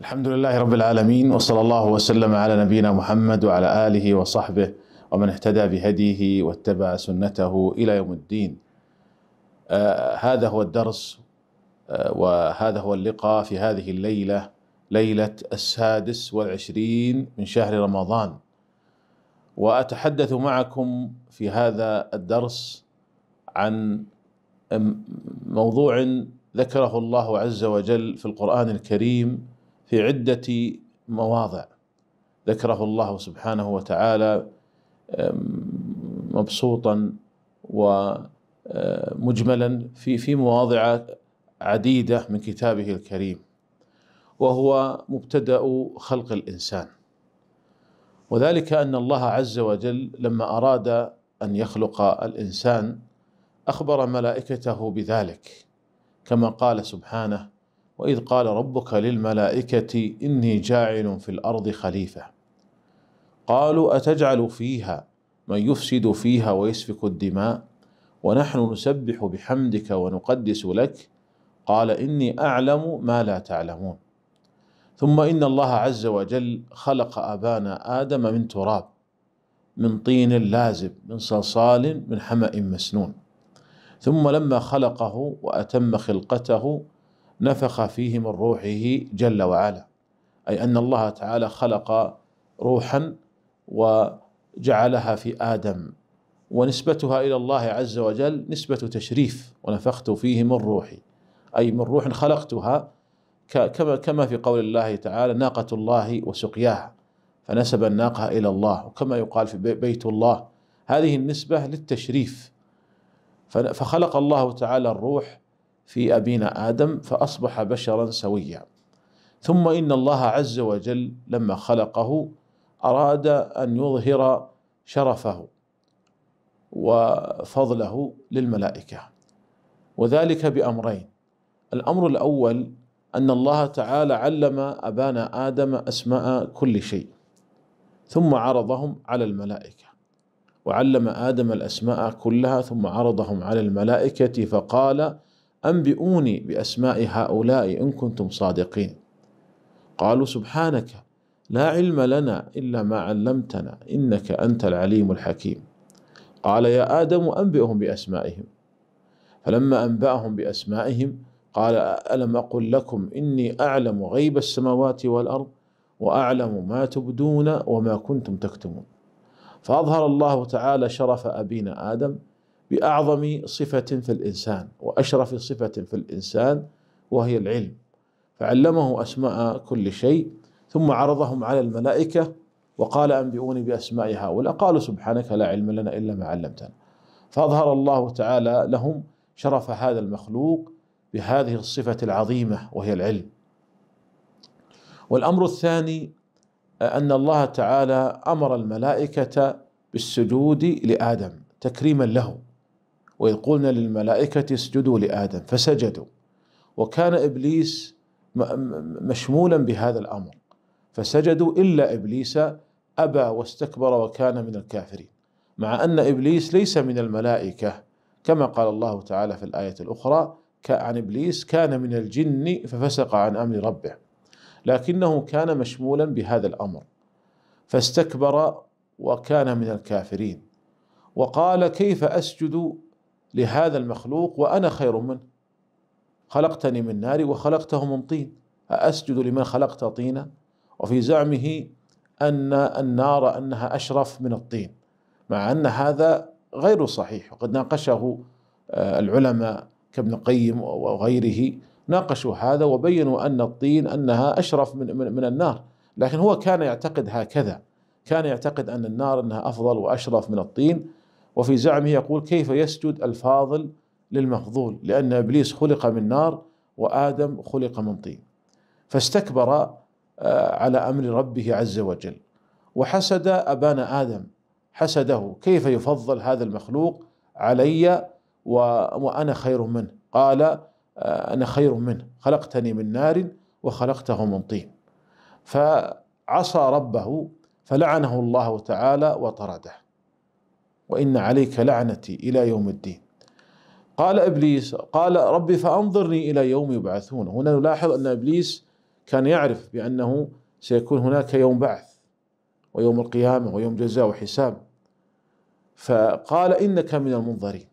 الحمد لله رب العالمين وصلى الله وسلم على نبينا محمد وعلى اله وصحبه ومن اهتدى بهديه واتبع سنته الى يوم الدين. آه هذا هو الدرس آه وهذا هو اللقاء في هذه الليله ليله السادس والعشرين من شهر رمضان. واتحدث معكم في هذا الدرس عن موضوع ذكره الله عز وجل في القران الكريم في عدة مواضع ذكره الله سبحانه وتعالى مبسوطا ومجملا في في مواضع عديدة من كتابه الكريم وهو مبتدأ خلق الإنسان وذلك أن الله عز وجل لما أراد أن يخلق الإنسان أخبر ملائكته بذلك كما قال سبحانه واذ قال ربك للملائكه اني جاعل في الارض خليفه قالوا اتجعل فيها من يفسد فيها ويسفك الدماء ونحن نسبح بحمدك ونقدس لك قال اني اعلم ما لا تعلمون ثم ان الله عز وجل خلق ابانا ادم من تراب من طين لازب من صلصال من حما مسنون ثم لما خلقه واتم خلقته نفخ فيه من روحه جل وعلا أي أن الله تعالى خلق روحا وجعلها في آدم ونسبتها إلى الله عز وجل نسبة تشريف ونفخت فيه من روحي أي من روح خلقتها كما كما في قول الله تعالى ناقة الله وسقياها فنسب الناقة إلى الله وكما يقال في بيت الله هذه النسبة للتشريف فخلق الله تعالى الروح في ابينا ادم فاصبح بشرا سويا ثم ان الله عز وجل لما خلقه اراد ان يظهر شرفه وفضله للملائكه وذلك بامرين الامر الاول ان الله تعالى علم ابانا ادم اسماء كل شيء ثم عرضهم على الملائكه وعلم ادم الاسماء كلها ثم عرضهم على الملائكه فقال أنبئوني بأسماء هؤلاء إن كنتم صادقين قالوا سبحانك لا علم لنا إلا ما علمتنا إنك أنت العليم الحكيم قال يا آدم أنبئهم بأسمائهم فلما أنبأهم بأسمائهم قال ألم أقل لكم إني أعلم غيب السماوات والأرض وأعلم ما تبدون وما كنتم تكتمون فأظهر الله تعالى شرف أبينا آدم باعظم صفه في الانسان واشرف صفه في الانسان وهي العلم فعلمه اسماء كل شيء ثم عرضهم على الملائكه وقال انبئوني باسماء هؤلاء قالوا سبحانك لا علم لنا الا ما علمتنا فاظهر الله تعالى لهم شرف هذا المخلوق بهذه الصفه العظيمه وهي العلم والامر الثاني ان الله تعالى امر الملائكه بالسجود لادم تكريما له وإذ قلنا للملائكة اسجدوا لآدم فسجدوا وكان إبليس مشمولا بهذا الأمر فسجدوا إلا إبليس أبى واستكبر وكان من الكافرين مع أن إبليس ليس من الملائكة كما قال الله تعالى في الآية الأخرى عن إبليس كان من الجن ففسق عن أمر ربه لكنه كان مشمولا بهذا الأمر فاستكبر وكان من الكافرين وقال كيف أسجد لهذا المخلوق وانا خير منه خلقتني من نار وخلقته من طين أأسجد لمن خلقت طينا وفي زعمه أن النار أنها أشرف من الطين مع أن هذا غير صحيح وقد ناقشه آه، العلماء كابن قيم وغيره ناقشوا هذا وبينوا أن الطين أنها أشرف من, من, من النار لكن هو كان يعتقد هكذا كان يعتقد أن النار أنها أفضل وأشرف من الطين وفي زعمه يقول كيف يسجد الفاضل للمفضول لأن إبليس خلق من نار وآدم خلق من طين فاستكبر آه، على أمر ربه عز وجل وحسد أبانا آدم حسده كيف يفضل هذا المخلوق علي وأنا خير منه قال آه، أنا خير منه خلقتني من نار وخلقته من طين فعصى ربه فلعنه الله تعالى وطرده وإن عليك لعنتي إلى يوم الدين قال إبليس قال ربي فأنظرني إلى يوم يبعثون هنا نلاحظ أن إبليس كان يعرف بأنه سيكون هناك يوم بعث ويوم القيامة ويوم جزاء وحساب فقال إنك من المنظرين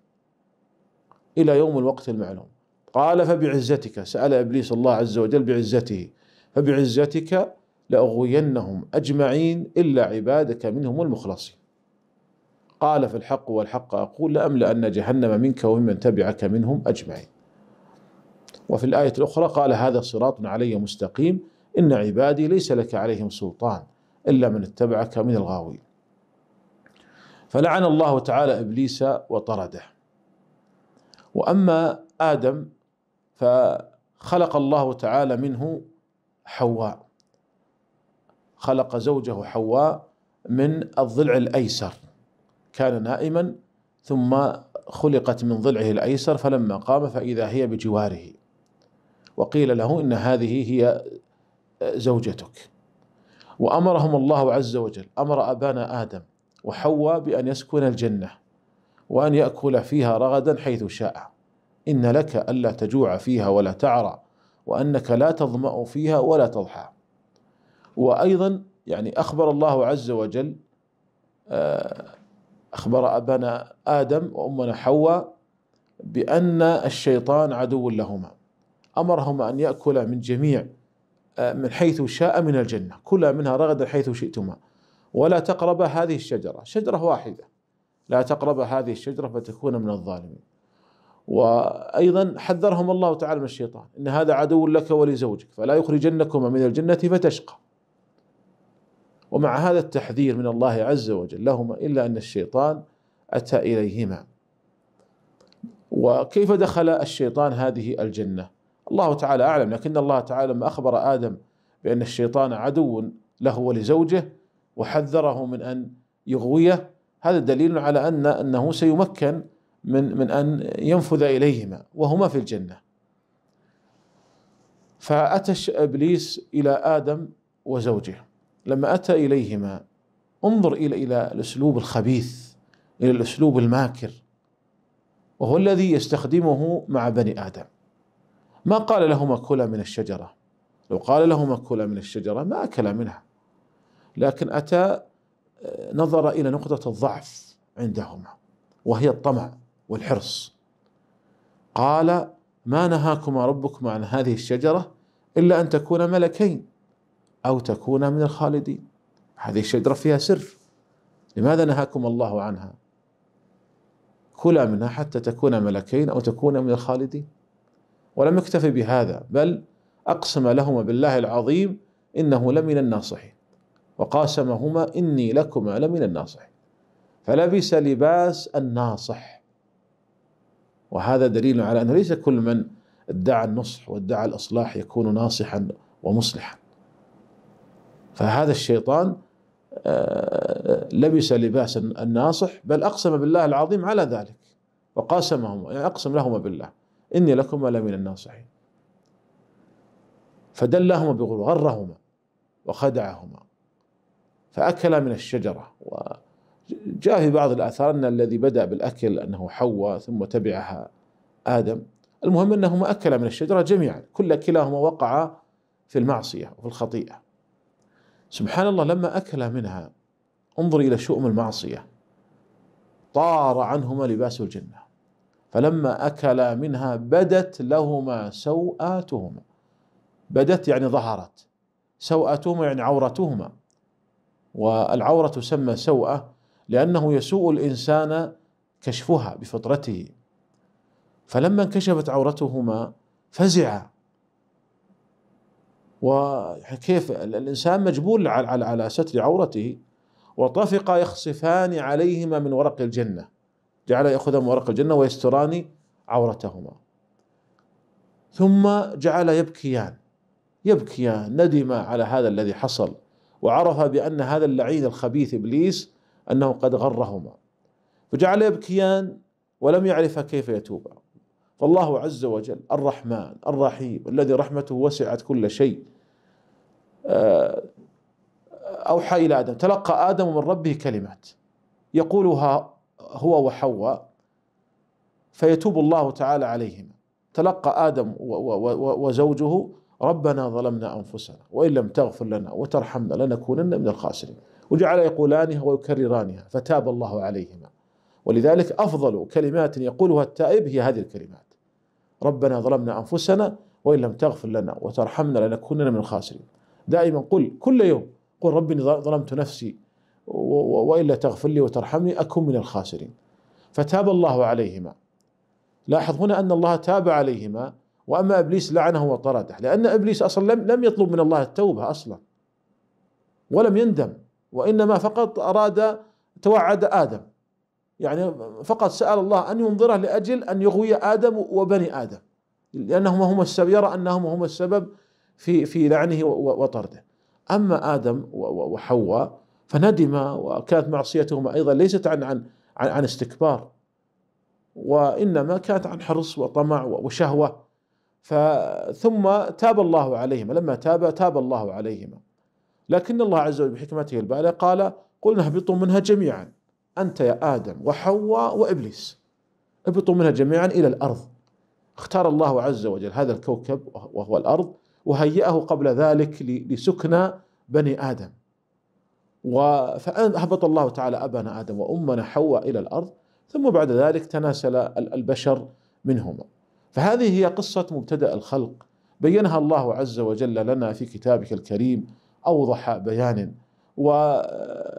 إلى يوم الوقت المعلوم قال فبعزتك سأل إبليس الله عز وجل بعزته فبعزتك لأغوينهم أجمعين إلا عبادك منهم المخلصين قال في الحق والحق أقول لأملأن جهنم منك وممن تبعك منهم أجمعين وفي الآية الأخرى قال هذا صراط علي مستقيم إن عبادي ليس لك عليهم سلطان إلا من اتبعك من الغاوين فلعن الله تعالى إبليس وطرده وأما آدم فخلق الله تعالى منه حواء خلق زوجه حواء من الضلع الأيسر كان نائما ثم خلقت من ضلعه الايسر فلما قام فاذا هي بجواره وقيل له ان هذه هي زوجتك وامرهم الله عز وجل امر ابانا ادم وحواء بان يسكن الجنه وان ياكل فيها رغدا حيث شاء ان لك الا تجوع فيها ولا تعرى وانك لا تظما فيها ولا تضحى وايضا يعني اخبر الله عز وجل آه أخبر أبانا آدم وأمنا حواء بأن الشيطان عدو لهما أمرهما أن يأكلا من جميع آه، من حيث شاء من الجنة كلا منها رغدا حيث شئتما ولا تقرب هذه الشجرة شجرة واحدة لا تقرب هذه الشجرة فتكون من الظالمين وأيضا حذرهم الله تعالى من الشيطان إن هذا عدو لك ولزوجك فلا يخرجنكما من الجنة فتشقى ومع هذا التحذير من الله عز وجل لهما الا ان الشيطان اتى اليهما وكيف دخل الشيطان هذه الجنه الله تعالى اعلم لكن الله تعالى ما اخبر ادم بان الشيطان عدو له ولزوجه وحذره من ان يغويه هذا دليل على ان انه سيمكن من من ان ينفذ اليهما وهما في الجنه فاتى ابليس الى ادم وزوجه لما أتى إليهما انظر إلى إلى الأسلوب الخبيث إلى الأسلوب الماكر وهو الذي يستخدمه مع بني آدم ما قال لهما كلا من الشجرة لو قال لهما كلا من الشجرة ما أكلا منها لكن أتى آه، نظر إلى نقطة الضعف عندهما وهي الطمع والحرص قال ما نهاكما ربكما عن هذه الشجرة إلا أن تكونا ملكين أو تكون من الخالدين هذه الشجرة فيها سر لماذا نهاكم الله عنها كلا منها حتى تكون ملكين أو تكون من الخالدين ولم يكتف بهذا بل أقسم لهما بالله العظيم إنه لمن الناصحين وقاسمهما إني لكما لمن الناصحين فلبس لباس الناصح وهذا دليل على أنه ليس كل من ادعى النصح وادعى الإصلاح يكون ناصحا ومصلحا فهذا الشيطان آه، آه، لبس لباس الناصح بل أقسم بالله العظيم على ذلك وقاسمهم يعني أقسم لهما بالله إني لكما لمن الناصحين فدلهما بغرور غرهما وخدعهما فأكلا من الشجرة وجاء في بعض الآثار أن الذي بدأ بالأكل أنه حواء ثم تبعها آدم المهم أنهما أكلا من الشجرة جميعا كل كلاهما وقع في المعصية وفي الخطيئة سبحان الله لما أكل منها انظر إلى شؤم المعصية طار عنهما لباس الجنة فلما أكلا منها بدت لهما سوآتهما بدت يعني ظهرت سوآتهما يعني عورتهما والعورة تسمى سوءة لأنه يسوء الإنسان كشفها بفطرته فلما انكشفت عورتهما فزعا وكيف الإنسان مجبول على, على ستر عورته وطفق يخصفان عليهما من ورق الجنة جعل يأخذ من ورق الجنة ويستران عورتهما ثم جعل يبكيان يبكيان ندم على هذا الذي حصل وعرف بأن هذا اللعين الخبيث إبليس أنه قد غرهما فجعل يبكيان ولم يعرف كيف يتوبا فالله عز وجل الرحمن الرحيم الذي رحمته وسعت كل شيء آه، أوحى إلى آدم تلقى آدم من ربه كلمات يقولها هو وحواء فيتوب الله تعالى عليهما تلقى آدم وزوجه ربنا ظلمنا أنفسنا وإن لم تغفر لنا وترحمنا لنكونن من الخاسرين وجعل يقولانها ويكررانها فتاب الله عليهما ولذلك أفضل كلمات يقولها التائب هي هذه الكلمات ربنا ظلمنا أنفسنا وإن لم تغفر لنا وترحمنا لنكونن من الخاسرين دائما قل كل يوم قل ربي ظلمت نفسي والا تغفر لي وترحمني اكن من الخاسرين فتاب الله عليهما لاحظ هنا ان الله تاب عليهما واما ابليس لعنه وطرده لان ابليس اصلا لم لم يطلب من الله التوبه اصلا ولم يندم وانما فقط اراد توعد ادم يعني فقط سال الله ان ينظره لاجل ان يغوي ادم وبني ادم لانهما هما السبب يرى انهما هما السبب في في لعنه وطرده اما ادم وحواء فندما وكانت معصيتهما ايضا ليست عن عن عن, عن استكبار وانما كانت عن حرص وطمع وشهوه فثم تاب الله عليهما لما تاب تاب الله عليهما لكن الله عز وجل بحكمته البالغه قال قلنا اهبطوا منها جميعا انت يا ادم وحواء وابليس اهبطوا منها جميعا الى الارض اختار الله عز وجل هذا الكوكب وهو الارض وهيئه قبل ذلك لسكنى بني آدم فأهبط الله تعالى أبانا آدم وأمنا حواء إلى الأرض ثم بعد ذلك تناسل البشر منهما فهذه هي قصة مبتدأ الخلق بينها الله عز وجل لنا في كتابه الكريم أوضح بيان و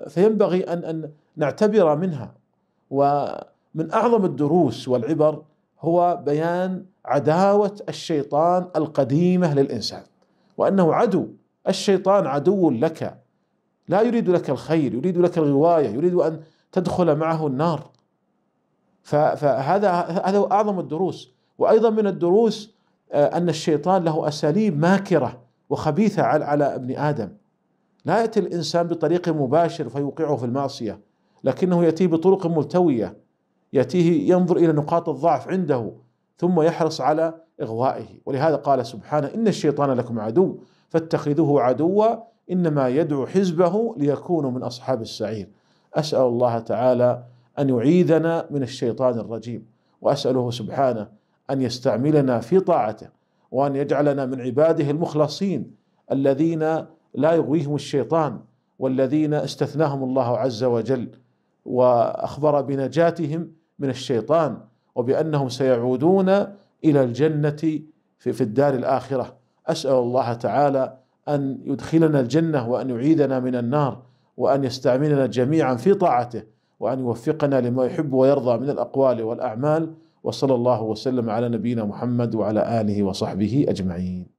فينبغي أن أن نعتبر منها ومن أعظم الدروس والعبر هو بيان عداوه الشيطان القديمه للانسان وانه عدو الشيطان عدو لك لا يريد لك الخير يريد لك الغوايه يريد ان تدخل معه النار فهذا هذا اعظم الدروس وايضا من الدروس آه، ان الشيطان له اساليب ماكره وخبيثه على على ابن ادم لا ياتي الانسان بطريق مباشر فيوقعه في المعصيه لكنه ياتيه بطرق ملتويه ياتيه ينظر الى نقاط الضعف عنده ثم يحرص على إغوائه ولهذا قال سبحانه إن الشيطان لكم عدو فاتخذوه عدوا إنما يدعو حزبه ليكونوا من أصحاب السعير أسأل الله تعالى أن يعيذنا من الشيطان الرجيم وأسأله سبحانه أن يستعملنا في طاعته وأن يجعلنا من عباده المخلصين الذين لا يغويهم الشيطان والذين استثناهم الله عز وجل واخبر بنجاتهم من الشيطان وبانهم سيعودون الى الجنه في, في الدار الاخره اسال الله تعالى ان يدخلنا الجنه وان يعيدنا من النار وان يستعملنا جميعا في طاعته وان يوفقنا لما يحب ويرضى من الاقوال والاعمال وصلى الله وسلم على نبينا محمد وعلى اله وصحبه اجمعين